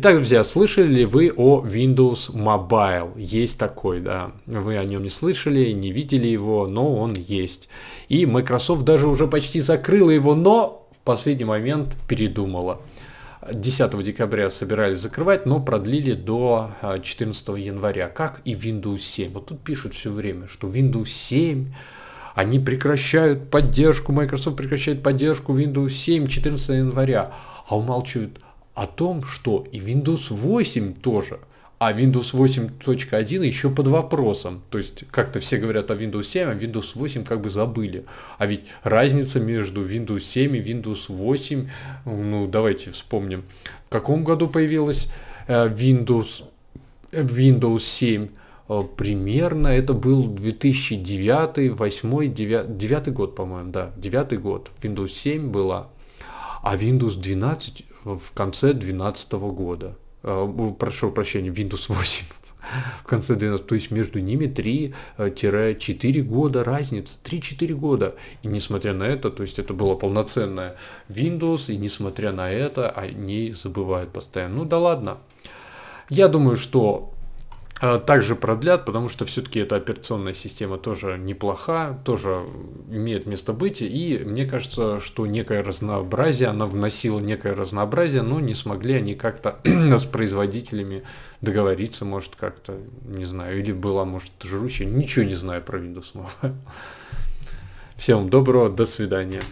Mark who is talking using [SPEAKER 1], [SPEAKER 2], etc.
[SPEAKER 1] Итак, друзья, слышали ли вы о Windows Mobile? Есть такой, да. Вы о нем не слышали, не видели его, но он есть. И Microsoft даже уже почти закрыла его, но в последний момент передумала. 10 декабря собирались закрывать, но продлили до 14 а, января, как и Windows 7. Вот тут пишут все время, что Windows 7 они прекращают поддержку, Microsoft прекращает поддержку Windows 7 14 января, а умалчивают о том, что и Windows 8 тоже, а Windows 8.1 еще под вопросом. То есть как-то все говорят о Windows 7, а Windows 8 как бы забыли. А ведь разница между Windows 7 и Windows 8, ну давайте вспомним, в каком году появилась э, Windows, э, Windows 7, э, примерно это был 2009, 2008, 2009 год, по-моему, да, 2009 год. Windows 7 была а Windows 12 э, в конце 2012 года. Э, прошу прощения, Windows 8 в конце 12, то есть между ними 3-4 э, года разница, 3-4 года. И несмотря на это, то есть это было полноценное Windows, и несмотря на это, они забывают постоянно. Ну да ладно. Я думаю, что а, также продлят, потому что все-таки эта операционная система тоже неплоха, тоже имеет место быть, и мне кажется, что некое разнообразие, она вносила некое разнообразие, но не смогли они как-то с производителями договориться, может, как-то, не знаю, или была, может, жрущая, ничего не знаю про Windows Mobile. Всем доброго, до свидания.